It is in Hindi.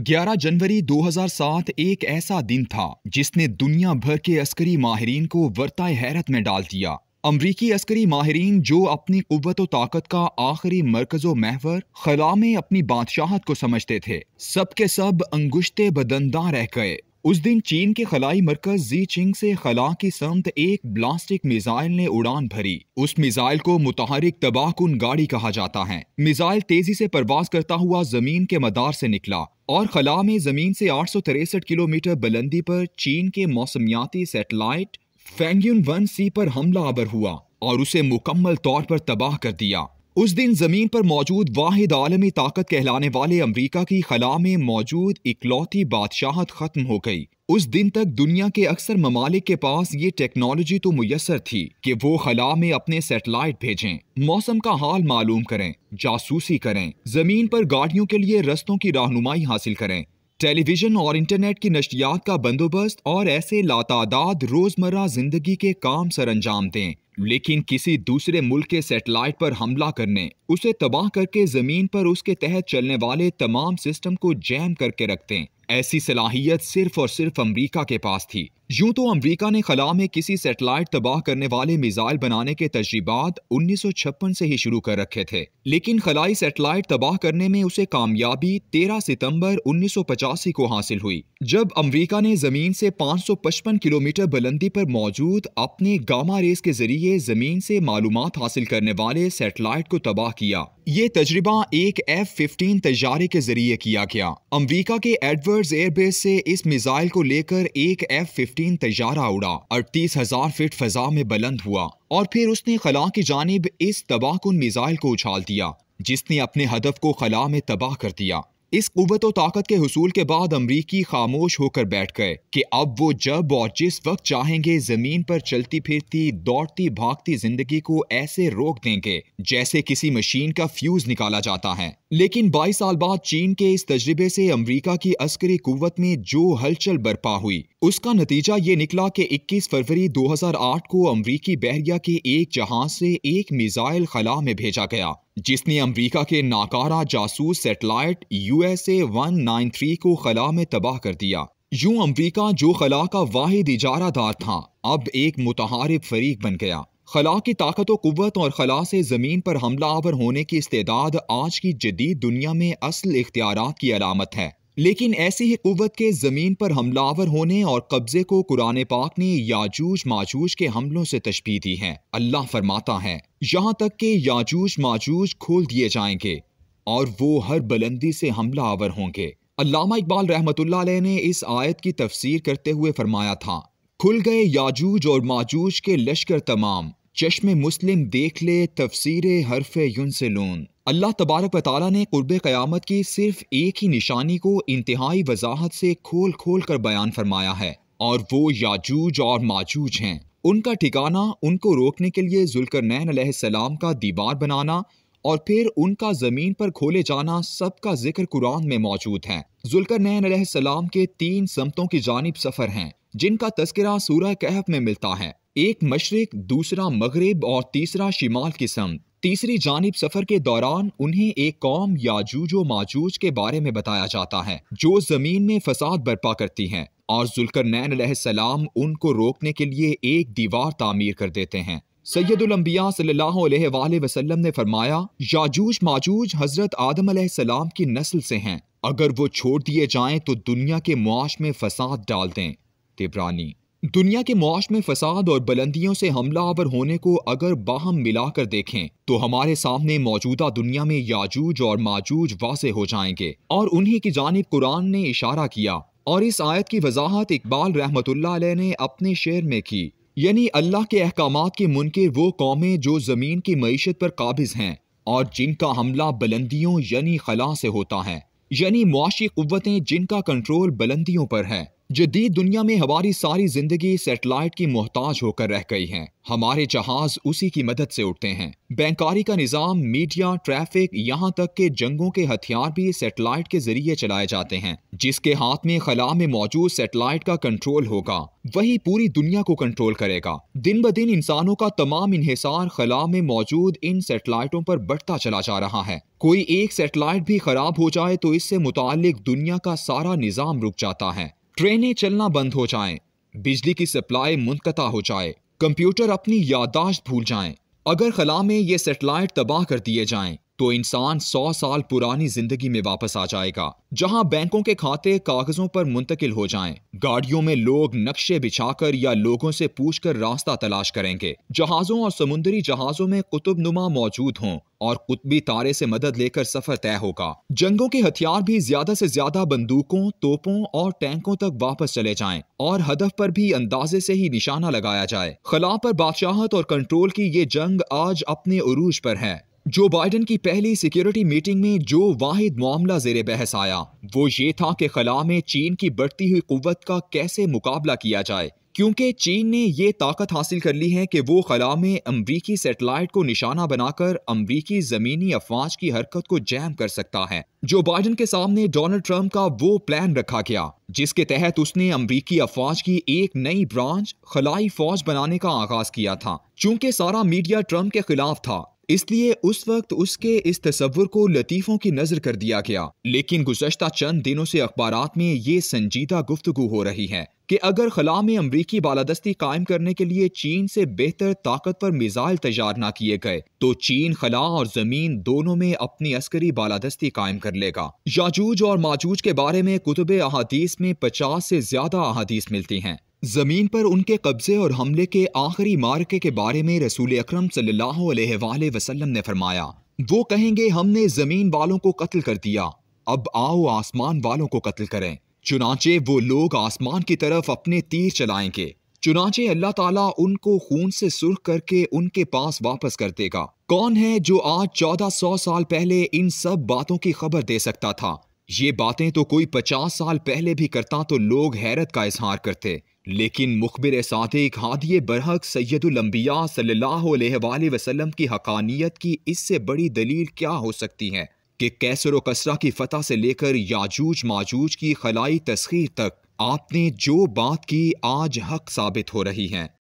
11 जनवरी 2007 एक ऐसा दिन था जिसने दुनिया भर के अस्करी माहरीन को वर्ताए हैरत में डाल दिया अमरीकी अस्करी माहरीन जो अपनी कुत व ताकत का आखिरी मरकज महवर खला में अपनी बादशाहत को समझते थे सब के सब अंगुश्ते बदंदा रह गए उस दिन चीन के खलाई मरकज जी चिंग से खला की समत एक ब्लास्टिक मिसाइल ने उड़ान भरी उस मिसाइल को मुतहरिक तबाहकुन गाड़ी कहा जाता है मिसाइल तेजी से परवाज करता हुआ जमीन के मदार से निकला और खला में ज़मीन से आठ किलोमीटर बुलंदी पर चीन के मौसमियाती सेटेलाइट फैंग्यून वन सी पर हमला आबर हुआ और उसे मुकम्मल तौर पर तबाह कर दिया उस दिन ज़मीन पर मौजूद वाहिद आलमी ताकत कहलाने वाले अमरीका की खला में मौजूद इकलौती बादशाहत ख़त्म हो गई उस दिन तक दुनिया के अक्सर ममालिक के पास ये टेक्नोलॉजी तो मुयसर थी कि वो खला में अपने सेटेलाइट भेजें मौसम का हाल मालूम करें जासूसी करें ज़मीन पर गाड़ियों के लिए रस्तों की रहनुमाई हासिल करें टेलीविज़न और इंटरनेट की नशियात का बंदोबस्त और ऐसे लातादाद रोज़मर्रा ज़िंदगी के काम सर अंजाम दें लेकिन किसी दूसरे मुल्क के सैटेलाइट पर हमला करने उसे तबाह करके ज़मीन पर उसके तहत चलने वाले तमाम सिस्टम को जैम करके रखते ऐसी सलाहियत सिर्फ और सिर्फ अमरीका के पास थी यूं तो अमरीका ने खला में किसी सेटेलाइट तबाह करने वाले मिसाइल बनाने के तजर्बात 1956 से ही शुरू कर रखे थे लेकिन खलाई सेटेलाइट तबाह करने में उसे कामयाबी तेरह सितम्बर उन्नीस सौ पचासी को हासिल हुई जब अमरीका ने जमीन से पाँच सौ पचपन किलोमीटर बुलंदी पर मौजूद अपने गामा रेस के जरिए जमीन से मालूम हासिल करने वाले सेटेलाइट को तबाह किया ये तजर्बा एक एफ फिफ्टीन के जरिए किया गया अमरीका के एडवर्ड एडवर्ड्स एयरबेस से इस मिसाइल को लेकर एक एफ फिफ्टीन तैयारा उड़ा अड़तीस हजार फीट फजा में बुलंद हुआ और फिर उसने खला की जानब इस तबाहकुन मिसाइल को उछाल दिया जिसने अपने हदफ को खला में तबाह कर दिया इस कुत और ताकत के हसूल के बाद अमरीकी खामोश होकर बैठ गए कि अब वो जब और जिस वक्त चाहेंगे जमीन पर चलती फिरती दौड़ती भागती जिंदगी को ऐसे रोक देंगे जैसे किसी मशीन का फ्यूज निकाला जाता है लेकिन बाईस साल बाद चीन के इस तजर्बे से अमरीका की अस्करी कुत में जो हलचल बर्पा हुई उसका नतीजा ये निकला कि 21 फरवरी 2008 को अमरीकी बहरिया के एक जहाज से एक मिजाइल खला में भेजा गया जिसने अमरीका के नाकारा जासूस satellite U S A one nine three को खला में तबाह कर दिया यूं अमरीका जो खला का वाहिद इजारादार था अब एक मुतहारब फरीक बन गया खला की ताकत वत और खला से ज़मीन पर हमला आवर होने की इस्तेदाद आज की जदीद दुनिया में असल इख्तियार की अलामत है लेकिन ऐसी ही कुत के ज़मीन पर हमलावर होने और कब्ज़े को कुरान पाक ने याजूज माजूज के हमलों से तशबी दी है अल्लाह फरमाता है यहाँ तक कि याजूज माजूज खोल दिए जाएंगे और वो हर बुलंदी से हमला आवर होंगे अल्लामा इकबाल रहमत ने इस आयत की तफसीर करते हुए फरमाया था खुल गए याजूज और माजूज के लश्कर तमाम चश्मे मुस्लिम देख ले तफसीर हरफ यून से लून अल्लाह तबारक वाली ने कुर्ब क़यामत की सिर्फ एक ही निशानी को इंतहाई वजाहत से खोल खोल कर बयान फरमाया है और वो याजूज और माजूज हैं उनका ठिकाना उनको रोकने के लिए जुलकर सलाम का दीवार बनाना और फिर उनका ज़मीन पर खोले जाना सबका जिक्र कुरान में मौजूद है जुलकर सलाम के तीन समतों की जानब सफ़र हैं जिनका तस्करा सूर्य कहफ में मिलता है एक मशरक दूसरा मगरब और तीसरा शिमाल की समत तीसरी जानब सफर के दौरान उन्हें एक कौम याजूज व माजूज के बारे में बताया जाता है जो जमीन में फसाद बर्पा करती हैं और नैन सलाम उनको रोकने के लिए एक दीवार तामीर कर देते हैं सैदुलम्बिया सल्लल्लाहु ने फरमाया याजूज माजूज हज़रत आदम सलाम की नस्ल से हैं अगर वो छोड़ दिए जाएं तो दुनिया के मुआश में फसाद डाल दें तिबरानी दुनिया के मुआश में फसाद और बुलंदियों से हमला अवर होने को अगर बाहम मिलाकर देखें तो हमारे सामने मौजूदा दुनिया में याजूज और माजूज वाजे हो जाएंगे और उन्हीं की जानब कुरान ने इशारा किया और इस आयत की वजाहत इकबाल रहमत ने अपने शेर में की यानी अल्लाह के अहकाम के मुनकर वो कौमें जो ज़मीन की मीशत पर काबिज हैं और जिनका हमला बुलंदियों यानी खला से होता है यानी मुआशी कुतें जिनका कंट्रोल बुलंदियों पर है जदीद दुनिया में हमारी सारी जिंदगी सेटेलाइट की मोहताज होकर रह गई है हमारे जहाज उसी की मदद से उठते हैं बैंकारी का निज़ाम मीडिया ट्रैफिक यहाँ तक के जंगों के हथियार भी सेटेलाइट के जरिए चलाए जाते हैं जिसके हाथ में खला में मौजूद सेटेलाइट का कंट्रोल होगा वही पूरी दुनिया को कंट्रोल करेगा दिन ब दिन इंसानों का तमाम इन्हिसार खला में मौजूद इन सेटेलाइटों पर बढ़ता चला जा रहा है कोई एक सेटेलाइट भी खराब हो जाए तो इससे मुतालिक दुनिया का सारा निज़ाम रुक जाता है ट्रेनें चलना बंद हो जाएं, बिजली की सप्लाई मुनकता हो जाए कंप्यूटर अपनी यादाश्त भूल जाएं, अगर खला में ये सेटेलाइट तबाह कर दिए जाएं तो इंसान सौ साल पुरानी जिंदगी में वापस आ जाएगा जहां बैंकों के खाते कागजों पर मुंतकिल हो जाएं, गाड़ियों में लोग नक्शे बिछाकर या लोगों से पूछकर रास्ता तलाश करेंगे जहाजों और समुद्री जहाजों में कुतुब नुमा मौजूद हों और कुतबी तारे से मदद लेकर सफर तय होगा जंगों के हथियार भी ज्यादा से ज्यादा बंदूकों तोपों और टैंकों तक वापस चले जाए और हदफ पर भी अंदाजे से ही निशाना लगाया जाए खला पर बादशाहत और कंट्रोल की ये जंग आज अपने उरूज पर है जो बाइडन की पहली सिक्योरिटी मीटिंग में जो वाहिद मामला जेर बहस आया वो ये था कि खला में चीन की बढ़ती हुई कुत का कैसे मुकाबला किया जाए क्योंकि चीन ने ये ताकत हासिल कर ली है कि वो खला में अमरीकी सेटेलाइट को निशाना बनाकर अमरीकी ज़मीनी अफवाज की हरकत को जैम कर सकता है जो बाइडन के सामने डोनाल्ड ट्रंप का वो प्लान रखा गया जिसके तहत उसने अमरीकी अफवाज की एक नई ब्रांच खलाई फौज बनाने का आगाज किया था चूंकि सारा मीडिया ट्रंप के खिलाफ था इसलिए उस वक्त उसके इस तस्वुर को लतीफ़ों की नज़र कर दिया गया लेकिन गुजशत चंद दिनों से अखबार में ये संजीदा गुफ्तु हो रही है कि अगर खला में अमरीकी बालादस्ती कायम करने के लिए चीन से बेहतर ताकतवर मिज़ाइल तैयार ना किए गए तो चीन खला और ज़मीन दोनों में अपनी अस्करी बालादस्ती कायम कर लेगा याजूज और माजूज के बारे में कुतुब अहादीस में पचास से ज़्यादा अहादीस मिलती हैं ज़मीन पर उनके कब्ज़े और हमले के आखिरी मार्के के बारे में रसूल अक्रम सल्लल्लाहु ने फरमाया वो कहेंगे हमने ज़मीन वालों को कत्ल कर दिया अब आओ आसमान वालों को कत्ल करें चुनाचे वो लोग आसमान की तरफ अपने तीर चलाएंगे चुनाचे अल्लाह ताला उनको खून से सुर्ख करके उनके पास वापस कर देगा कौन है जो आज चौदह सौ साल पहले इन सब बातों की खबर दे सकता था ये बातें तो कोई पचास साल पहले भी करता तो लोग हैरत का इजहार करते लेकिन मुखबिर सादिक हादिय बरहक सैदुलम्बिया सल्ला वसलम की हकानियत की इससे बड़ी दलील क्या हो सकती है कि कैसर कसरा की फतह से लेकर याजूज माजूज की खलाई तस्खीर तक आपने जो बात की आज हक साबित हो रही है